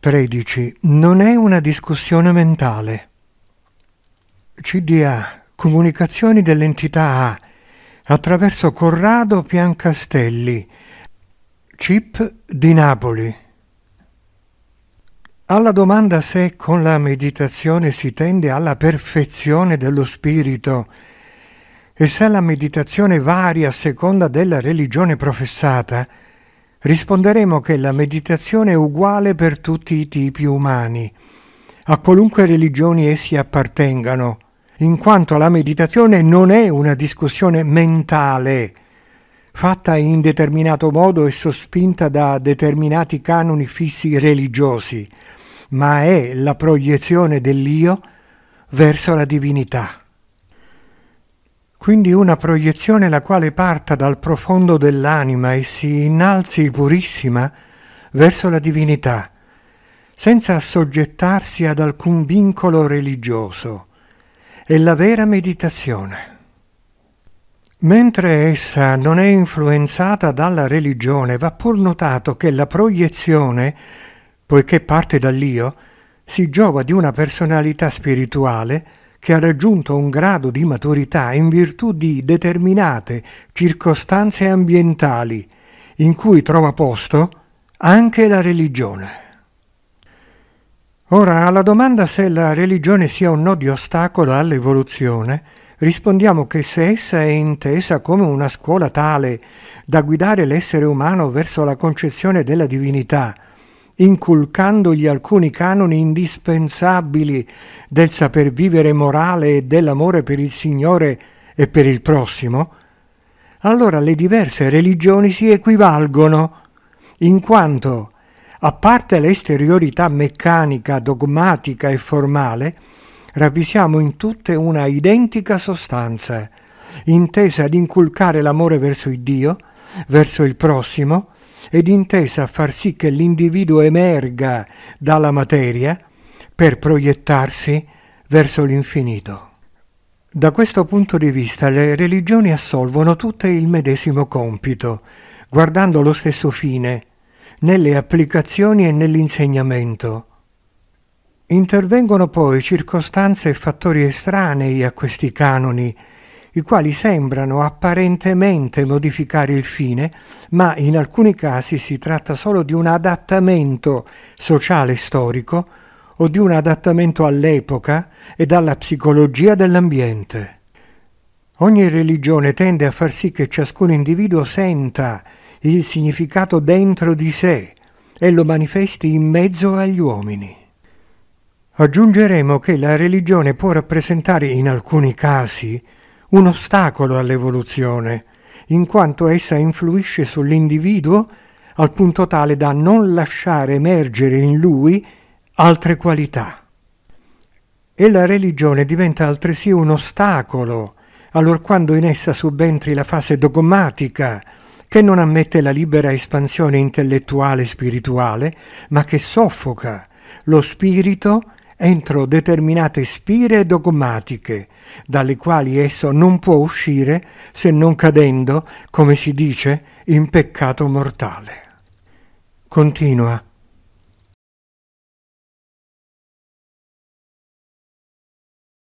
13. Non è una discussione mentale. CDA. Comunicazioni dell'entità A. Attraverso Corrado Piancastelli. CIP di Napoli. Alla domanda se con la meditazione si tende alla perfezione dello spirito e se la meditazione varia a seconda della religione professata, risponderemo che la meditazione è uguale per tutti i tipi umani, a qualunque religioni essi appartengano, in quanto la meditazione non è una discussione mentale, fatta in determinato modo e sospinta da determinati canoni fissi religiosi, ma è la proiezione dell'io verso la divinità quindi una proiezione la quale parta dal profondo dell'anima e si innalzi purissima verso la divinità, senza assoggettarsi ad alcun vincolo religioso, è la vera meditazione. Mentre essa non è influenzata dalla religione, va pur notato che la proiezione, poiché parte dall'io, si giova di una personalità spirituale che ha raggiunto un grado di maturità in virtù di determinate circostanze ambientali in cui trova posto anche la religione. Ora, alla domanda se la religione sia o no di ostacolo all'evoluzione, rispondiamo che se essa è intesa come una scuola tale da guidare l'essere umano verso la concezione della divinità, inculcandogli alcuni canoni indispensabili del saper vivere morale e dell'amore per il Signore e per il prossimo, allora le diverse religioni si equivalgono, in quanto, a parte l'esteriorità meccanica, dogmatica e formale, ravvisiamo in tutte una identica sostanza, intesa ad inculcare l'amore verso il Dio, verso il prossimo, ed intesa a far sì che l'individuo emerga dalla materia per proiettarsi verso l'infinito. Da questo punto di vista le religioni assolvono tutte il medesimo compito, guardando lo stesso fine, nelle applicazioni e nell'insegnamento. Intervengono poi circostanze e fattori estranei a questi canoni, i quali sembrano apparentemente modificare il fine, ma in alcuni casi si tratta solo di un adattamento sociale storico o di un adattamento all'epoca e alla psicologia dell'ambiente. Ogni religione tende a far sì che ciascun individuo senta il significato dentro di sé e lo manifesti in mezzo agli uomini. Aggiungeremo che la religione può rappresentare in alcuni casi un ostacolo all'evoluzione, in quanto essa influisce sull'individuo al punto tale da non lasciare emergere in lui altre qualità. E la religione diventa altresì un ostacolo allorquando in essa subentri la fase dogmatica, che non ammette la libera espansione intellettuale e spirituale, ma che soffoca lo spirito entro determinate spire dogmatiche, dalle quali esso non può uscire se non cadendo, come si dice, in peccato mortale. Continua